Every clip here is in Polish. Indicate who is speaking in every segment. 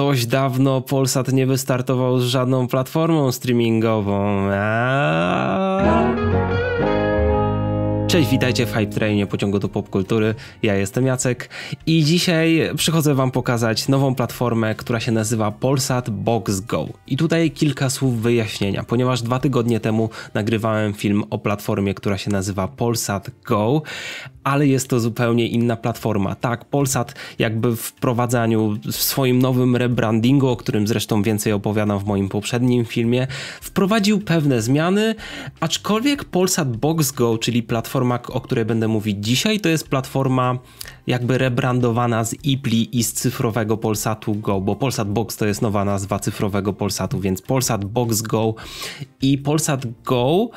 Speaker 1: coś dawno Polsat nie wystartował z żadną platformą streamingową. Aaaa. Cześć, witajcie w Hype Trainie pociągu do popkultury. Ja jestem Jacek i dzisiaj przychodzę wam pokazać nową platformę, która się nazywa Polsat Box Go. I tutaj kilka słów wyjaśnienia, ponieważ dwa tygodnie temu nagrywałem film o platformie, która się nazywa Polsat Go, ale jest to zupełnie inna platforma. Tak, Polsat jakby w prowadzaniu w swoim nowym rebrandingu, o którym zresztą więcej opowiadam w moim poprzednim filmie, wprowadził pewne zmiany, aczkolwiek Polsat Box Go, czyli platforma platforma, o której będę mówić dzisiaj, to jest platforma jakby rebrandowana z IPLI i z cyfrowego Polsatu Go, bo Polsat Box to jest nowa nazwa cyfrowego Polsatu, więc Polsat Box Go i Polsat Go.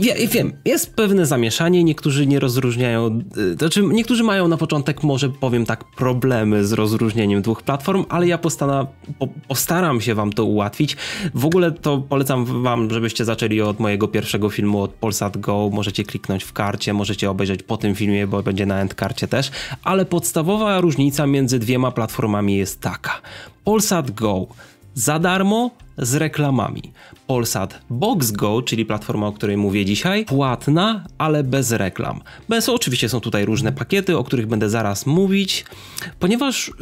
Speaker 1: Wie, wiem, jest pewne zamieszanie, niektórzy nie rozróżniają, y, znaczy niektórzy mają na początek, może powiem tak, problemy z rozróżnieniem dwóch platform, ale ja postana, po, postaram się wam to ułatwić. W ogóle to polecam wam, żebyście zaczęli od mojego pierwszego filmu od Polsat Go, możecie kliknąć w karcie, możecie obejrzeć po tym filmie, bo będzie na endkarcie też też, ale podstawowa różnica między dwiema platformami jest taka. Polsat Go za darmo z reklamami. Polsat Box Go, czyli platforma, o której mówię dzisiaj, płatna, ale bez reklam. Bez oczywiście są tutaj różne pakiety, o których będę zaraz mówić, ponieważ e,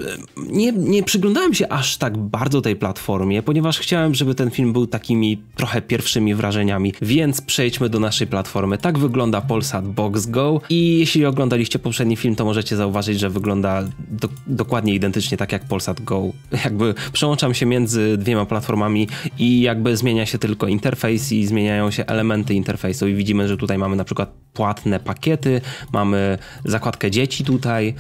Speaker 1: nie, nie przyglądałem się aż tak bardzo tej platformie, ponieważ chciałem, żeby ten film był takimi trochę pierwszymi wrażeniami, więc przejdźmy do naszej platformy. Tak wygląda Polsat Box Go i jeśli oglądaliście poprzedni film, to możecie zauważyć, że wygląda do, dokładnie identycznie tak jak Polsat Go. Jakby przełączam się między dwiema platformami i jakby zmienia się się tylko interfejs i zmieniają się elementy interfejsu i widzimy, że tutaj mamy na przykład płatne pakiety, mamy zakładkę dzieci tutaj,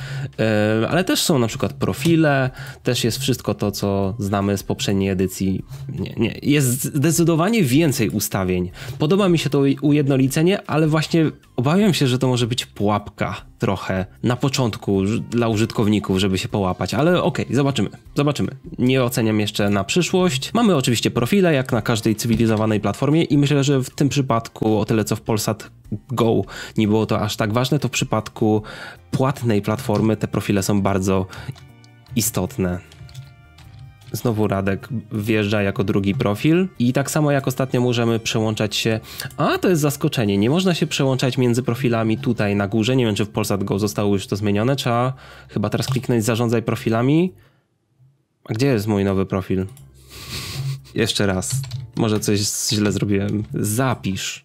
Speaker 1: e, ale też są na przykład profile, też jest wszystko to, co znamy z poprzedniej edycji. Nie, nie. Jest zdecydowanie więcej ustawień. Podoba mi się to ujednolicenie, ale właśnie obawiam się, że to może być pułapka trochę na początku dla użytkowników, żeby się połapać, ale okej, okay, zobaczymy, zobaczymy. Nie oceniam jeszcze na przyszłość. Mamy oczywiście profile, jak na każdej cywilizowanej platformie i myślę, że w tym przypadku, o tyle co w Polsat Go nie było to aż tak ważne, to w przypadku płatnej platformy te profile są bardzo istotne. Znowu Radek wjeżdża jako drugi profil i tak samo jak ostatnio możemy przełączać się, a to jest zaskoczenie, nie można się przełączać między profilami tutaj na górze, nie wiem czy w Polsat Go zostało już to zmienione, trzeba chyba teraz kliknąć zarządzaj profilami. A gdzie jest mój nowy profil? Jeszcze raz, może coś źle zrobiłem. Zapisz.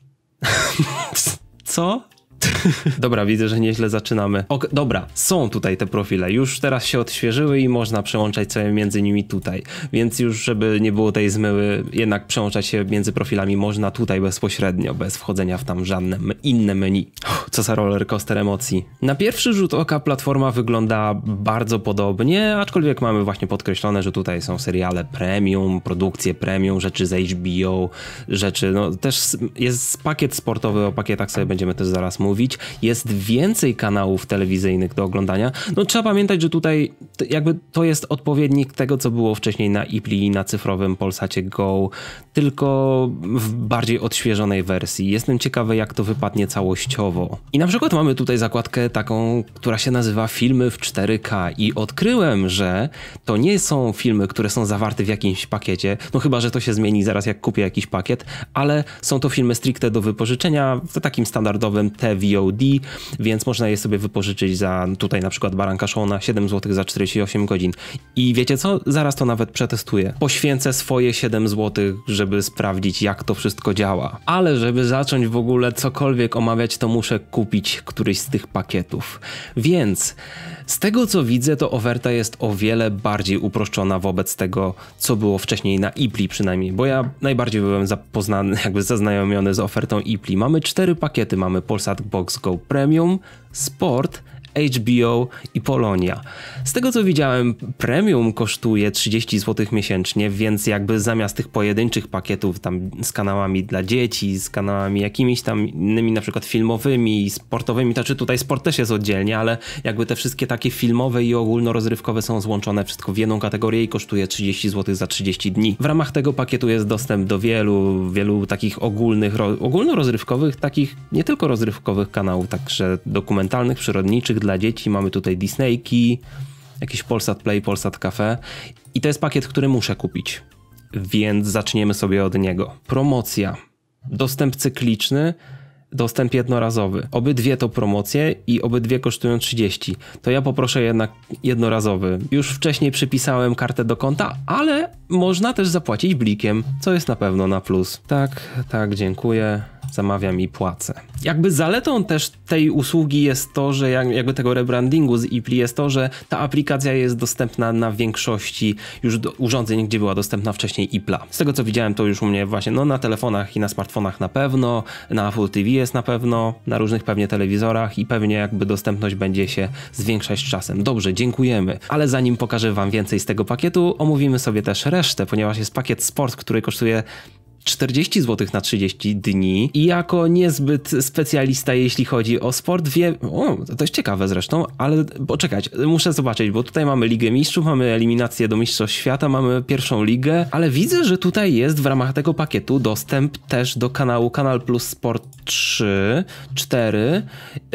Speaker 1: Co? Dobra, widzę, że nieźle zaczynamy. Ok, dobra, są tutaj te profile, już teraz się odświeżyły i można przełączać sobie między nimi tutaj, więc już żeby nie było tej zmyły, jednak przełączać się między profilami można tutaj bezpośrednio, bez wchodzenia w tam żadne inne menu. Co za roller coaster emocji. Na pierwszy rzut oka platforma wygląda bardzo podobnie, aczkolwiek mamy właśnie podkreślone, że tutaj są seriale premium, produkcje premium, rzeczy z HBO, rzeczy, no też jest pakiet sportowy, o pakietach sobie będziemy też zaraz mówić mówić, jest więcej kanałów telewizyjnych do oglądania. No trzeba pamiętać, że tutaj jakby to jest odpowiednik tego, co było wcześniej na Ipli i na cyfrowym Polsacie Go tylko w bardziej odświeżonej wersji. Jestem ciekawy, jak to wypadnie całościowo. I na przykład mamy tutaj zakładkę taką, która się nazywa Filmy w 4K i odkryłem, że to nie są filmy, które są zawarte w jakimś pakiecie, no chyba, że to się zmieni zaraz, jak kupię jakiś pakiet, ale są to filmy stricte do wypożyczenia w takim standardowym TVOD, więc można je sobie wypożyczyć za tutaj na przykład Baranka Shona 7 zł za 48 godzin. I wiecie co? Zaraz to nawet przetestuję. Poświęcę swoje 7 zł, żeby żeby sprawdzić, jak to wszystko działa. Ale żeby zacząć w ogóle cokolwiek omawiać, to muszę kupić któryś z tych pakietów. Więc z tego co widzę, to oferta jest o wiele bardziej uproszczona wobec tego, co było wcześniej na IPLI przynajmniej, bo ja najbardziej byłem zapoznany, jakby zaznajomiony z ofertą IPLI. Mamy cztery pakiety, mamy Polsat Box Go Premium, Sport, HBO i Polonia. Z tego co widziałem, premium kosztuje 30 zł miesięcznie, więc jakby zamiast tych pojedynczych pakietów tam z kanałami dla dzieci, z kanałami jakimiś tam innymi, na przykład filmowymi, sportowymi, to czy tutaj sport też jest oddzielnie, ale jakby te wszystkie takie filmowe i ogólnorozrywkowe są złączone wszystko w jedną kategorię i kosztuje 30 zł za 30 dni. W ramach tego pakietu jest dostęp do wielu, wielu takich ogólnych, ogólnorozrywkowych, takich nie tylko rozrywkowych kanałów, także dokumentalnych, przyrodniczych, dla dzieci, mamy tutaj Disneyki, jakiś Polsat Play, Polsat Cafe i to jest pakiet, który muszę kupić. Więc zaczniemy sobie od niego. Promocja. Dostęp cykliczny, dostęp jednorazowy. Obydwie to promocje i obydwie kosztują 30. To ja poproszę jednak jednorazowy. Już wcześniej przypisałem kartę do konta, ale można też zapłacić blikiem, co jest na pewno na plus. Tak, tak, dziękuję zamawiam i płacę. Jakby zaletą też tej usługi jest to, że jakby tego rebrandingu z Ipli jest to, że ta aplikacja jest dostępna na większości już urządzeń, gdzie była dostępna wcześniej Ipla. Z tego co widziałem, to już u mnie właśnie no, na telefonach i na smartfonach na pewno, na Apple TV jest na pewno, na różnych pewnie telewizorach i pewnie jakby dostępność będzie się zwiększać z czasem. Dobrze, dziękujemy. Ale zanim pokażę Wam więcej z tego pakietu, omówimy sobie też resztę, ponieważ jest pakiet Sport, który kosztuje 40 zł na 30 dni i jako niezbyt specjalista, jeśli chodzi o sport, wie... O, to jest ciekawe zresztą, ale poczekać, muszę zobaczyć, bo tutaj mamy Ligę Mistrzów, mamy eliminację do Mistrzostw Świata, mamy pierwszą ligę, ale widzę, że tutaj jest w ramach tego pakietu dostęp też do kanału Kanal Plus Sport 3, 4,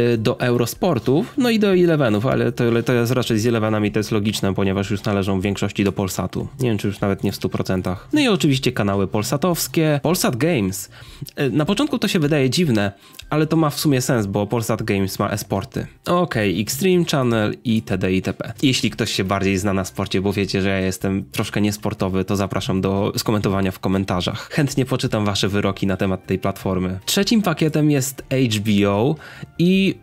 Speaker 1: y, do Eurosportów, no i do Elevenów, ale to, to jest raczej z Elevenami to jest logiczne, ponieważ już należą w większości do Polsatu. Nie wiem, czy już nawet nie w 100%. No i oczywiście kanały polsatowskie, Polsat Games. E, na początku to się wydaje dziwne, ale to ma w sumie sens, bo Polsat Games ma esporty. Okej, okay, Channel i itp. Jeśli ktoś się bardziej zna na sporcie, bo wiecie, że ja jestem troszkę niesportowy, to zapraszam do skomentowania w komentarzach. Chętnie poczytam wasze wyroki na temat tej platformy. Trzecim pakietem jest HBO i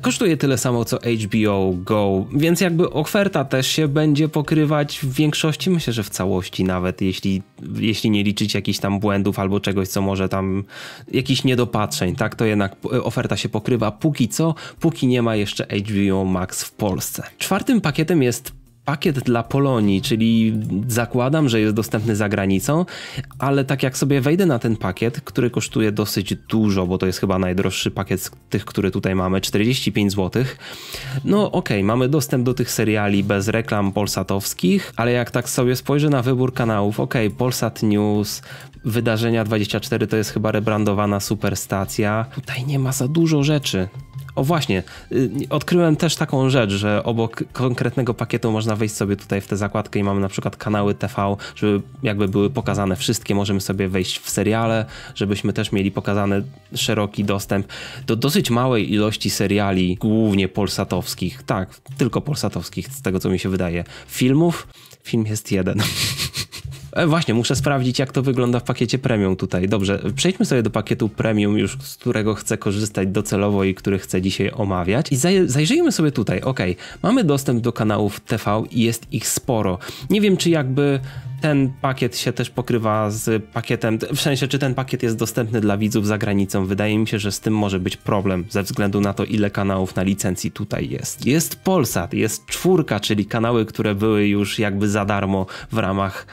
Speaker 1: kosztuje tyle samo co HBO Go, więc jakby oferta też się będzie pokrywać w większości, myślę, że w całości nawet, jeśli, jeśli nie liczyć jakichś tam błędów albo czegoś, co może tam, jakichś niedopatrzeń, tak, to jednak oferta się pokrywa póki co, póki nie ma jeszcze HBO Max w Polsce. Czwartym pakietem jest pakiet dla Polonii, czyli zakładam, że jest dostępny za granicą, ale tak jak sobie wejdę na ten pakiet, który kosztuje dosyć dużo, bo to jest chyba najdroższy pakiet z tych, które tutaj mamy, 45 zł. No okej, okay, mamy dostęp do tych seriali bez reklam polsatowskich, ale jak tak sobie spojrzę na wybór kanałów, okej, okay, Polsat News, Wydarzenia 24 to jest chyba rebrandowana superstacja. Tutaj nie ma za dużo rzeczy. O właśnie, y, odkryłem też taką rzecz, że obok konkretnego pakietu można wejść sobie tutaj w tę zakładkę i mamy na przykład kanały TV, żeby jakby były pokazane wszystkie, możemy sobie wejść w seriale, żebyśmy też mieli pokazany szeroki dostęp do dosyć małej ilości seriali, głównie polsatowskich, tak, tylko polsatowskich, z tego co mi się wydaje, filmów. Film jest jeden. E, właśnie, muszę sprawdzić, jak to wygląda w pakiecie premium tutaj. Dobrze, przejdźmy sobie do pakietu premium, już z którego chcę korzystać docelowo i który chcę dzisiaj omawiać. I zaj zajrzyjmy sobie tutaj. Ok, mamy dostęp do kanałów TV i jest ich sporo. Nie wiem, czy jakby ten pakiet się też pokrywa z pakietem, w sensie czy ten pakiet jest dostępny dla widzów za granicą. Wydaje mi się, że z tym może być problem ze względu na to ile kanałów na licencji tutaj jest. Jest Polsat, jest czwórka, czyli kanały, które były już jakby za darmo w ramach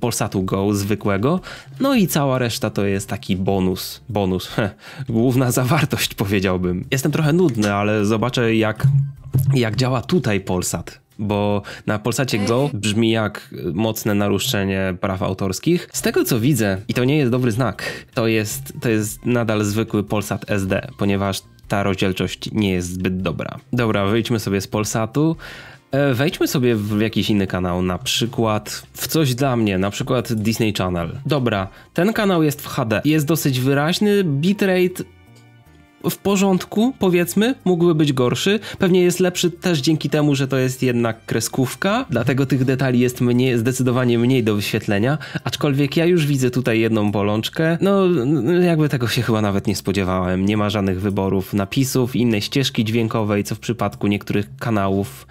Speaker 1: Polsatu Go zwykłego. No i cała reszta to jest taki bonus, bonus, heh, główna zawartość powiedziałbym. Jestem trochę nudny, ale zobaczę jak, jak działa tutaj Polsat bo na Polsacie Go brzmi jak mocne naruszenie praw autorskich. Z tego co widzę, i to nie jest dobry znak, to jest, to jest nadal zwykły Polsat SD, ponieważ ta rozdzielczość nie jest zbyt dobra. Dobra, wyjdźmy sobie z Polsatu. E, wejdźmy sobie w jakiś inny kanał, na przykład w coś dla mnie, na przykład Disney Channel. Dobra, ten kanał jest w HD, jest dosyć wyraźny, bitrate w porządku, powiedzmy, mógłby być gorszy. Pewnie jest lepszy też dzięki temu, że to jest jednak kreskówka, dlatego tych detali jest mniej, zdecydowanie mniej do wyświetlenia. Aczkolwiek ja już widzę tutaj jedną bolączkę. No, jakby tego się chyba nawet nie spodziewałem. Nie ma żadnych wyborów napisów, innej ścieżki dźwiękowej, co w przypadku niektórych kanałów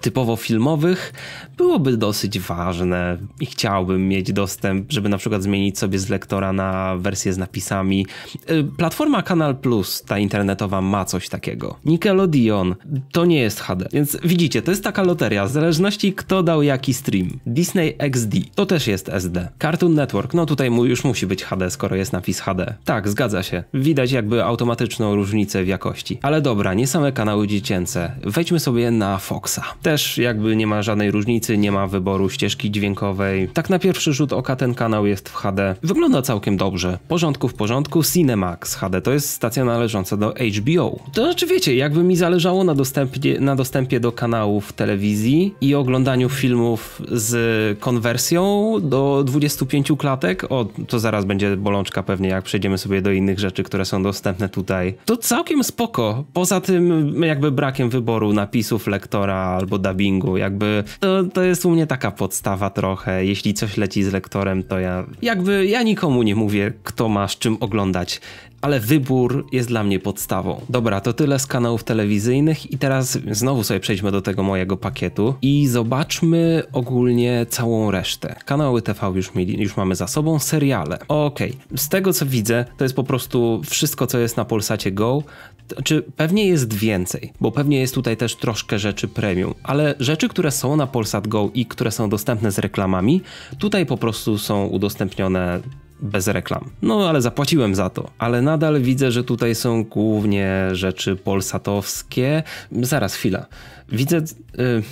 Speaker 1: typowo filmowych byłoby dosyć ważne i chciałbym mieć dostęp, żeby na przykład zmienić sobie z lektora na wersję z napisami. Y, Platforma Kanal Plus, ta internetowa, ma coś takiego. Nickelodeon to nie jest HD, więc widzicie, to jest taka loteria, w zależności kto dał jaki stream. Disney XD to też jest SD. Cartoon Network, no tutaj już musi być HD, skoro jest napis HD. Tak, zgadza się. Widać jakby automatyczną różnicę w jakości. Ale dobra, nie same kanały dziecięce. Wejdźmy sobie na Foxa. Też jakby nie ma żadnej różnicy, nie ma wyboru ścieżki dźwiękowej. Tak na pierwszy rzut oka ten kanał jest w HD. Wygląda całkiem dobrze. Porządku w porządku, Cinemax HD to jest stacja należąca do HBO. To znaczy wiecie, jakby mi zależało na, dostępie, na dostępie do kanałów telewizji i oglądaniu filmów z konwersją do 25 klatek, o to zaraz będzie bolączka pewnie jak przejdziemy sobie do innych rzeczy, które są dostępne tutaj. To całkiem spoko. Poza tym jakby brakiem wyboru napisów lektora albo dubbingu. Jakby to, to jest u mnie taka podstawa trochę. Jeśli coś leci z lektorem, to ja jakby ja nikomu nie mówię, kto ma z czym oglądać ale wybór jest dla mnie podstawą. Dobra, to tyle z kanałów telewizyjnych i teraz znowu sobie przejdźmy do tego mojego pakietu i zobaczmy ogólnie całą resztę. Kanały TV już, mieli, już mamy za sobą, seriale. Okej, okay. z tego co widzę, to jest po prostu wszystko co jest na Polsacie Go, czy znaczy, pewnie jest więcej, bo pewnie jest tutaj też troszkę rzeczy premium, ale rzeczy, które są na Polsat Go i które są dostępne z reklamami, tutaj po prostu są udostępnione bez reklam. No ale zapłaciłem za to. Ale nadal widzę, że tutaj są głównie rzeczy polsatowskie. Zaraz, chwila. Widzę. Yy,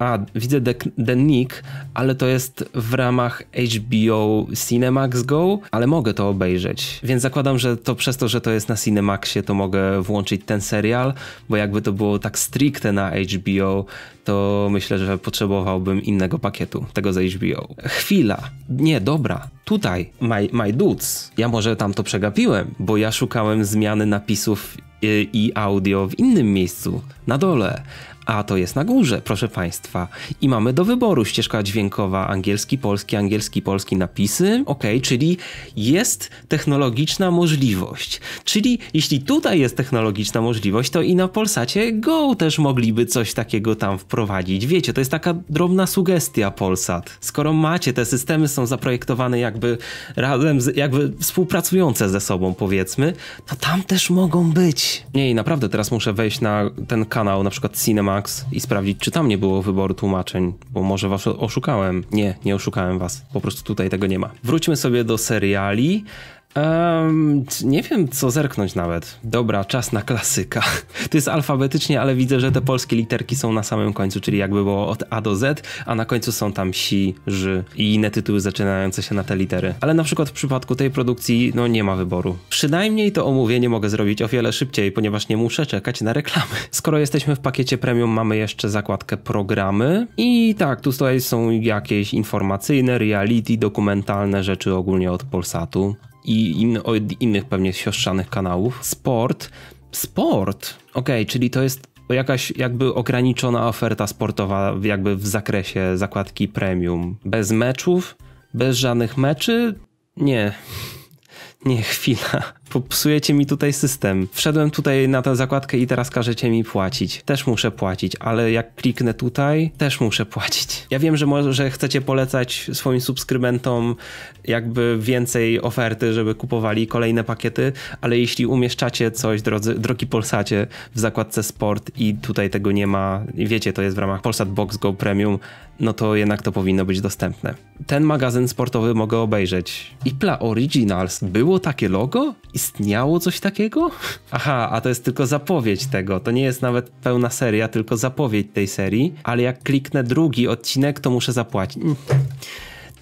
Speaker 1: a widzę The, The Nick, ale to jest w ramach HBO Cinemax Go, ale mogę to obejrzeć. Więc zakładam, że to przez to, że to jest na Cinemaxie, to mogę włączyć ten serial, bo jakby to było tak stricte na HBO, to myślę, że potrzebowałbym innego pakietu tego z HBO. Chwila. Nie, dobra. Tutaj, my, my dudes. Ja może tam to przegapiłem, bo ja szukałem zmiany napisów y, i audio w innym miejscu, na dole a to jest na górze, proszę Państwa. I mamy do wyboru ścieżka dźwiękowa angielski, polski, angielski, polski napisy. Ok, czyli jest technologiczna możliwość. Czyli jeśli tutaj jest technologiczna możliwość, to i na Polsacie Go też mogliby coś takiego tam wprowadzić. Wiecie, to jest taka drobna sugestia Polsat. Skoro macie, te systemy są zaprojektowane jakby razem, z, jakby współpracujące ze sobą powiedzmy, to tam też mogą być. Nie, i naprawdę teraz muszę wejść na ten kanał, na przykład Cinema Max i sprawdzić, czy tam nie było wyboru tłumaczeń, bo może was oszukałem. Nie, nie oszukałem was. Po prostu tutaj tego nie ma. Wróćmy sobie do seriali. Um, nie wiem, co zerknąć nawet. Dobra, czas na klasyka. To jest alfabetycznie, ale widzę, że te polskie literki są na samym końcu, czyli jakby było od A do Z, a na końcu są tam si, ży i inne tytuły zaczynające się na te litery. Ale na przykład w przypadku tej produkcji, no nie ma wyboru. Przynajmniej to omówienie mogę zrobić o wiele szybciej, ponieważ nie muszę czekać na reklamy. Skoro jesteśmy w pakiecie premium, mamy jeszcze zakładkę programy i tak, tu tutaj są jakieś informacyjne, reality, dokumentalne rzeczy ogólnie od Polsatu i in, innych pewnie siostrzanych kanałów. Sport. Sport. Okej, okay, czyli to jest jakaś jakby ograniczona oferta sportowa jakby w zakresie zakładki premium. Bez meczów? Bez żadnych meczy? Nie. Nie, chwila popsujecie mi tutaj system. Wszedłem tutaj na tę zakładkę i teraz każecie mi płacić. Też muszę płacić, ale jak kliknę tutaj, też muszę płacić. Ja wiem, że może chcecie polecać swoim subskrybentom jakby więcej oferty, żeby kupowali kolejne pakiety, ale jeśli umieszczacie coś, drodzy, drogi Polsacie, w zakładce sport i tutaj tego nie ma, wiecie, to jest w ramach Polsat Box Go Premium, no to jednak to powinno być dostępne. Ten magazyn sportowy mogę obejrzeć. Ipla Originals, było takie logo? I istniało coś takiego? Aha, a to jest tylko zapowiedź tego. To nie jest nawet pełna seria, tylko zapowiedź tej serii. Ale jak kliknę drugi odcinek, to muszę zapłacić. Mm.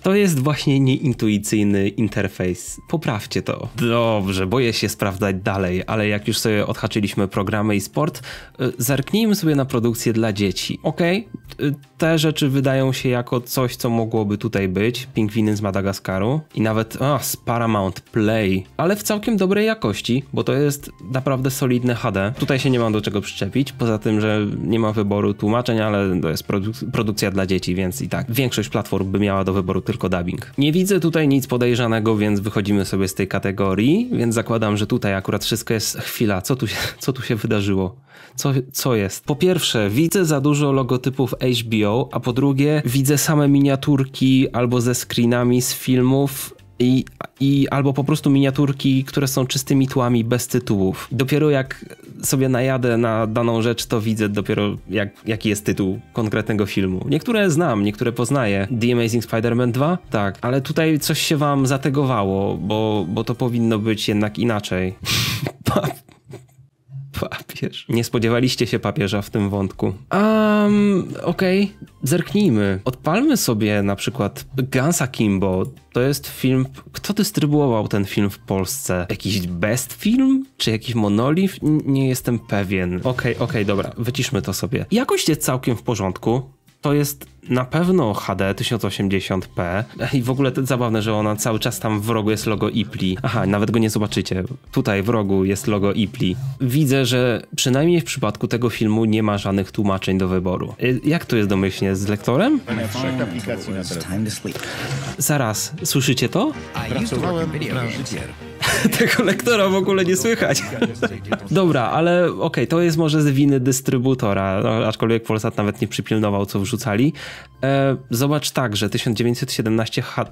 Speaker 1: To jest właśnie nieintuicyjny interfejs. Poprawcie to. Dobrze, boję się sprawdzać dalej, ale jak już sobie odhaczyliśmy programy i sport, y, zerknijmy sobie na produkcję dla dzieci. Okej, okay? te rzeczy wydają się jako coś, co mogłoby tutaj być. Pingwiny z Madagaskaru i nawet a, z Paramount Play, ale w całkiem dobrej jakości, bo to jest naprawdę solidne HD. Tutaj się nie mam do czego przyczepić, poza tym, że nie ma wyboru tłumaczeń, ale to jest produk produkcja dla dzieci, więc i tak większość platform by miała do wyboru tylko dubbing. Nie widzę tutaj nic podejrzanego, więc wychodzimy sobie z tej kategorii, więc zakładam, że tutaj akurat wszystko jest chwila. Co tu się, co tu się wydarzyło? Co, co jest? Po pierwsze, widzę za dużo logotypów HBO, a po drugie, widzę same miniaturki albo ze screenami z filmów i, i albo po prostu miniaturki, które są czystymi tłami bez tytułów. Dopiero jak sobie najadę na daną rzecz, to widzę dopiero jak, jaki jest tytuł konkretnego filmu. Niektóre znam, niektóre poznaję. The Amazing Spider-Man 2? Tak, ale tutaj coś się wam zategowało, bo, bo to powinno być jednak inaczej. Papież. Nie spodziewaliście się papieża w tym wątku. Um, okej, okay. zerknijmy. Odpalmy sobie na przykład Gansa Kimbo. To jest film. Kto dystrybuował ten film w Polsce? Jakiś best film? Czy jakiś monolif? Nie jestem pewien. Okej, okay, okej, okay, dobra, wyciszmy to sobie. Jakoś jest całkiem w porządku to jest na pewno HD 1080p i w ogóle to zabawne, że ona cały czas tam w rogu jest logo IPLI. Aha, nawet go nie zobaczycie. Tutaj w rogu jest logo IPLI. Widzę, że przynajmniej w przypadku tego filmu nie ma żadnych tłumaczeń do wyboru. Y, jak to jest domyślnie? Z lektorem? Zaraz, słyszycie to? Pracowałem w branży gier. tego lektora w ogóle nie słychać. Dobra, ale okej, okay, to jest może z winy dystrybutora, no, aczkolwiek Polsat nawet nie przypilnował, co wrzucali. E, zobacz tak, że 1917 H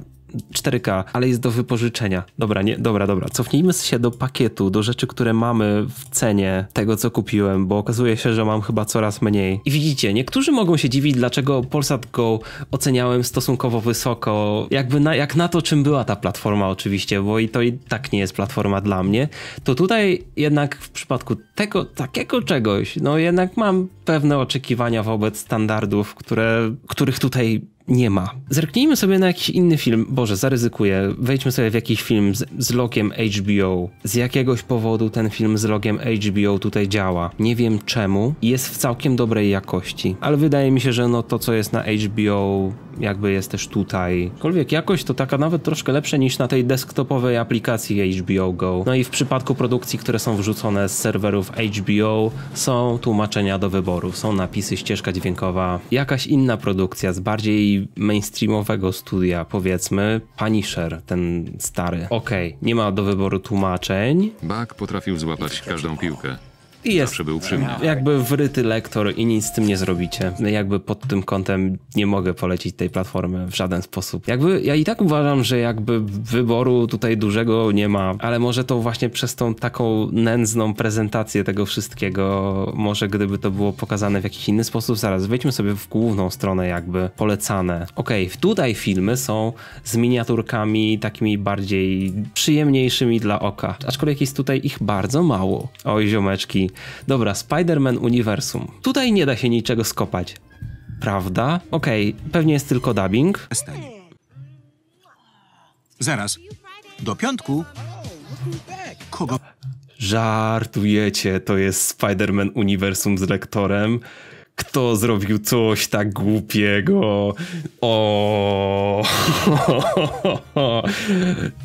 Speaker 1: 4K, ale jest do wypożyczenia. Dobra, nie, dobra, dobra. Cofnijmy się do pakietu, do rzeczy, które mamy w cenie tego, co kupiłem, bo okazuje się, że mam chyba coraz mniej. I widzicie, niektórzy mogą się dziwić, dlaczego Polsat Go oceniałem stosunkowo wysoko, jakby na, jak na to, czym była ta platforma oczywiście, bo i to i tak nie jest platforma dla mnie, to tutaj jednak w przypadku tego, takiego czegoś, no jednak mam pewne oczekiwania wobec standardów, które, których tutaj nie ma. Zerknijmy sobie na jakiś inny film. Boże, zaryzykuję. Wejdźmy sobie w jakiś film z, z logiem HBO. Z jakiegoś powodu ten film z logiem HBO tutaj działa. Nie wiem czemu. Jest w całkiem dobrej jakości. Ale wydaje mi się, że no to, co jest na HBO, jakby jest też tutaj. Aczkolwiek jakość to taka nawet troszkę lepsza niż na tej desktopowej aplikacji HBO Go. No i w przypadku produkcji, które są wrzucone z serwerów HBO, są tłumaczenia do wyboru. Są napisy, ścieżka dźwiękowa. Jakaś inna produkcja z bardziej mainstreamowego studia, powiedzmy, Punisher, ten stary. Okej, okay, nie ma do wyboru tłumaczeń. Bak potrafił złapać każdą piłkę. I jest Zawsze był przy mnie. jakby wryty lektor i nic z tym nie zrobicie. Jakby pod tym kątem nie mogę polecić tej platformy w żaden sposób. Jakby ja i tak uważam, że jakby wyboru tutaj dużego nie ma, ale może to właśnie przez tą taką nędzną prezentację tego wszystkiego, może gdyby to było pokazane w jakiś inny sposób, zaraz wejdźmy sobie w główną stronę jakby polecane. Okej, okay, tutaj filmy są z miniaturkami takimi bardziej przyjemniejszymi dla oka, aczkolwiek jest tutaj ich bardzo mało. Oj ziomeczki, Dobra, Spider-Man Uniwersum. Tutaj nie da się niczego skopać. Prawda? Okej, okay, pewnie jest tylko dubbing. Zaraz. Do piątku. Kogo? Żartujecie, to jest Spider-Man Uniwersum z lektorem kto zrobił coś tak głupiego. O.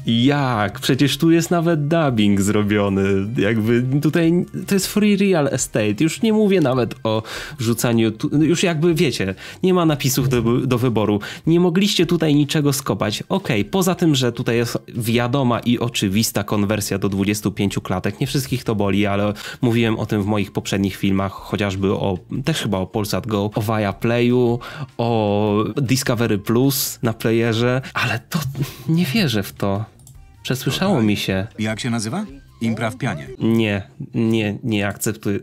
Speaker 1: Jak? Przecież tu jest nawet dubbing zrobiony. Jakby tutaj to jest free real estate. Już nie mówię nawet o rzucaniu. Już jakby wiecie, nie ma napisów do, do wyboru. Nie mogliście tutaj niczego skopać. Okej, okay, poza tym, że tutaj jest wiadoma i oczywista konwersja do 25 klatek. Nie wszystkich to boli, ale mówiłem o tym w moich poprzednich filmach, chociażby o też chyba o Polsat Go, o Via Playu, o Discovery Plus na playerze, ale to nie wierzę w to. Przesłyszało mi się. Jak się nazywa? Impra w pianie. Nie, nie, nie akceptuję.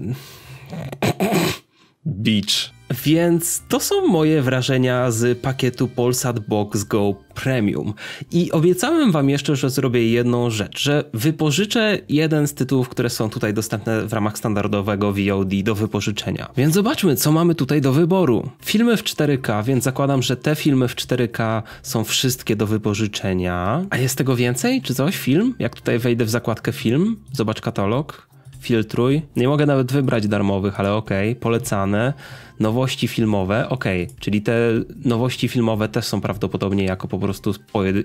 Speaker 1: Beach. Więc to są moje wrażenia z pakietu Polsat Box Go Premium. I obiecałem wam jeszcze, że zrobię jedną rzecz, że wypożyczę jeden z tytułów, które są tutaj dostępne w ramach standardowego VOD do wypożyczenia. Więc zobaczmy, co mamy tutaj do wyboru. Filmy w 4K, więc zakładam, że te filmy w 4K są wszystkie do wypożyczenia. A jest tego więcej? Czy coś? Film? Jak tutaj wejdę w zakładkę film, zobacz katalog filtruj. Nie mogę nawet wybrać darmowych, ale okej, okay, polecane. Nowości filmowe, okej, okay. czyli te nowości filmowe też są prawdopodobnie jako po prostu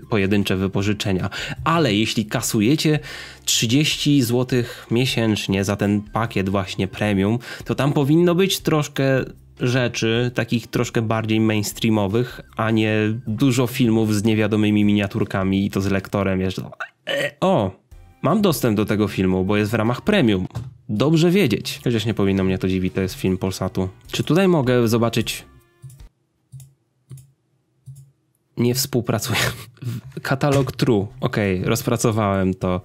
Speaker 1: pojedyncze wypożyczenia. Ale jeśli kasujecie 30 zł miesięcznie za ten pakiet właśnie premium, to tam powinno być troszkę rzeczy, takich troszkę bardziej mainstreamowych, a nie dużo filmów z niewiadomymi miniaturkami i to z lektorem jeszcze. E, o, Mam dostęp do tego filmu, bo jest w ramach premium. Dobrze wiedzieć. Chociaż nie powinno mnie to dziwić, to jest film Polsatu. Czy tutaj mogę zobaczyć nie współpracuję. Katalog True. Okej, okay, rozpracowałem to.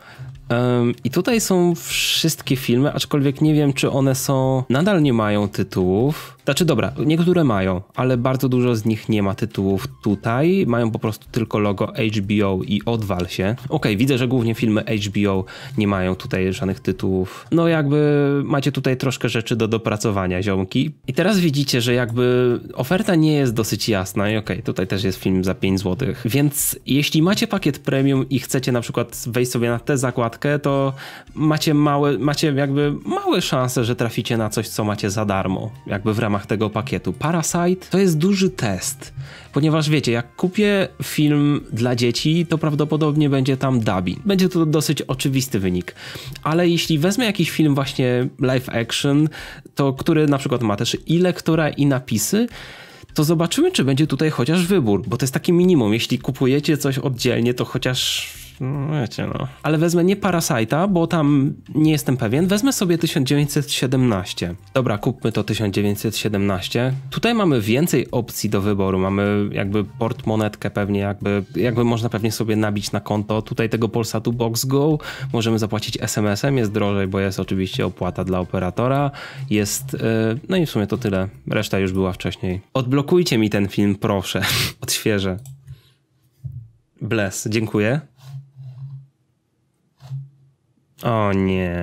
Speaker 1: I tutaj są wszystkie filmy, aczkolwiek nie wiem, czy one są. Nadal nie mają tytułów. Znaczy, dobra, niektóre mają, ale bardzo dużo z nich nie ma tytułów tutaj. Mają po prostu tylko logo HBO i odwal się. Okej, okay, widzę, że głównie filmy HBO nie mają tutaj żadnych tytułów. No, jakby macie tutaj troszkę rzeczy do dopracowania, ziomki. I teraz widzicie, że jakby oferta nie jest dosyć jasna. I okej, okay, tutaj też jest film za 5 zł. Więc jeśli macie pakiet premium i chcecie na przykład wejść sobie na tę zakładkę, to macie małe, macie jakby małe szanse, że traficie na coś, co macie za darmo, jakby w ramach tego pakietu. Parasite to jest duży test, ponieważ wiecie, jak kupię film dla dzieci, to prawdopodobnie będzie tam dubbing. Będzie to dosyć oczywisty wynik. Ale jeśli wezmę jakiś film właśnie live action, to który na przykład ma też i lektora i napisy, to zobaczymy, czy będzie tutaj chociaż wybór, bo to jest takie minimum. Jeśli kupujecie coś oddzielnie, to chociaż no wiecie, no. Ale wezmę nie Parasite'a, bo tam nie jestem pewien. Wezmę sobie 1917. Dobra, kupmy to 1917. Tutaj mamy więcej opcji do wyboru. Mamy jakby portmonetkę pewnie, jakby, jakby można pewnie sobie nabić na konto. Tutaj tego Polsatu Box Go możemy zapłacić SMS-em, jest drożej, bo jest oczywiście opłata dla operatora. Jest, yy, no i w sumie to tyle. Reszta już była wcześniej. Odblokujcie mi ten film, proszę. Odświeżę. Bless, dziękuję. O nie,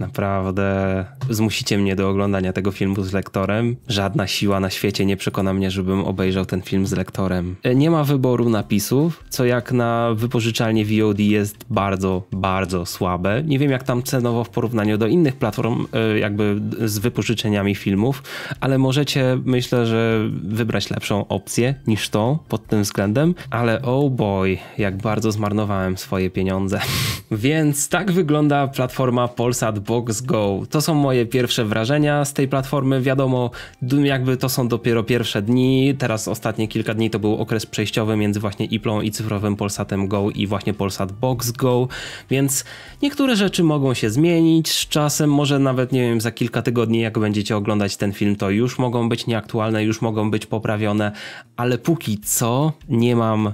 Speaker 1: naprawdę. Zmusicie mnie do oglądania tego filmu z lektorem. Żadna siła na świecie nie przekona mnie, żebym obejrzał ten film z lektorem. E, nie ma wyboru napisów, co jak na wypożyczalnie VOD jest bardzo, bardzo słabe. Nie wiem jak tam cenowo w porównaniu do innych platform, e, jakby z wypożyczeniami filmów, ale możecie, myślę, że wybrać lepszą opcję niż tą pod tym względem. Ale oh boy, jak bardzo zmarnowałem swoje pieniądze. Więc tak wygląda wygląda platforma Polsat Box Go. To są moje pierwsze wrażenia z tej platformy. Wiadomo, jakby to są dopiero pierwsze dni. Teraz ostatnie kilka dni to był okres przejściowy między właśnie Iplą i cyfrowym Polsatem Go i właśnie Polsat Box Go, więc niektóre rzeczy mogą się zmienić z czasem. Może nawet, nie wiem, za kilka tygodni, jak będziecie oglądać ten film, to już mogą być nieaktualne, już mogą być poprawione, ale póki co nie mam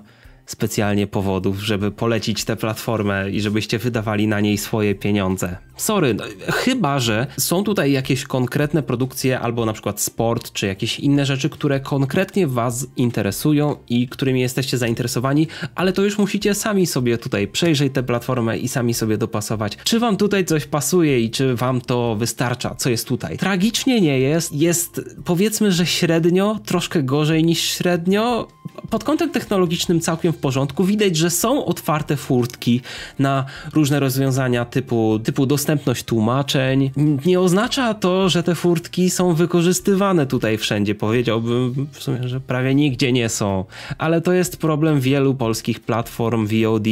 Speaker 1: specjalnie powodów, żeby polecić tę platformę i żebyście wydawali na niej swoje pieniądze. Sorry, no, chyba że są tutaj jakieś konkretne produkcje, albo na przykład sport, czy jakieś inne rzeczy, które konkretnie Was interesują i którymi jesteście zainteresowani, ale to już musicie sami sobie tutaj przejrzeć tę platformę i sami sobie dopasować, czy Wam tutaj coś pasuje i czy Wam to wystarcza, co jest tutaj. Tragicznie nie jest, jest powiedzmy, że średnio, troszkę gorzej niż średnio, pod kątem technologicznym całkiem w porządku. Widać, że są otwarte furtki na różne rozwiązania typu, typu dostępność tłumaczeń. Nie oznacza to, że te furtki są wykorzystywane tutaj wszędzie. Powiedziałbym w sumie, że prawie nigdzie nie są. Ale to jest problem wielu polskich platform VOD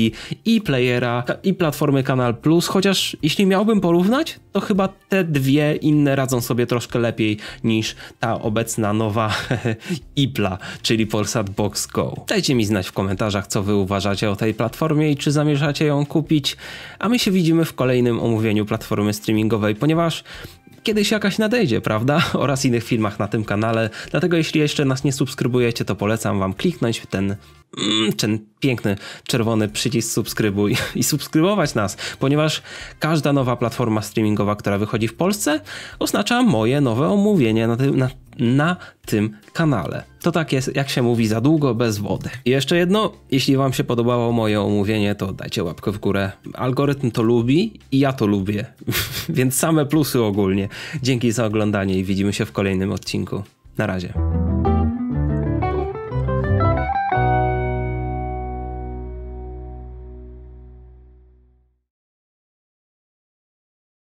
Speaker 1: i playera i platformy Kanal Plus, chociaż jeśli miałbym porównać, to chyba te dwie inne radzą sobie troszkę lepiej niż ta obecna nowa IPLA, czyli Polsat Box Xbox Go. Dajcie mi znać w komentarzach, co wy uważacie o tej platformie i czy zamierzacie ją kupić, a my się widzimy w kolejnym omówieniu platformy streamingowej, ponieważ kiedyś jakaś nadejdzie, prawda? Oraz innych filmach na tym kanale. Dlatego jeśli jeszcze nas nie subskrybujecie, to polecam wam kliknąć w ten Mm, ten piękny czerwony przycisk subskrybuj i subskrybować nas, ponieważ każda nowa platforma streamingowa, która wychodzi w Polsce, oznacza moje nowe omówienie na tym, na, na tym kanale. To tak jest, jak się mówi, za długo bez wody. I jeszcze jedno, jeśli Wam się podobało moje omówienie, to dajcie łapkę w górę. Algorytm to lubi i ja to lubię, więc same plusy ogólnie. Dzięki za oglądanie i widzimy się w kolejnym odcinku. Na razie.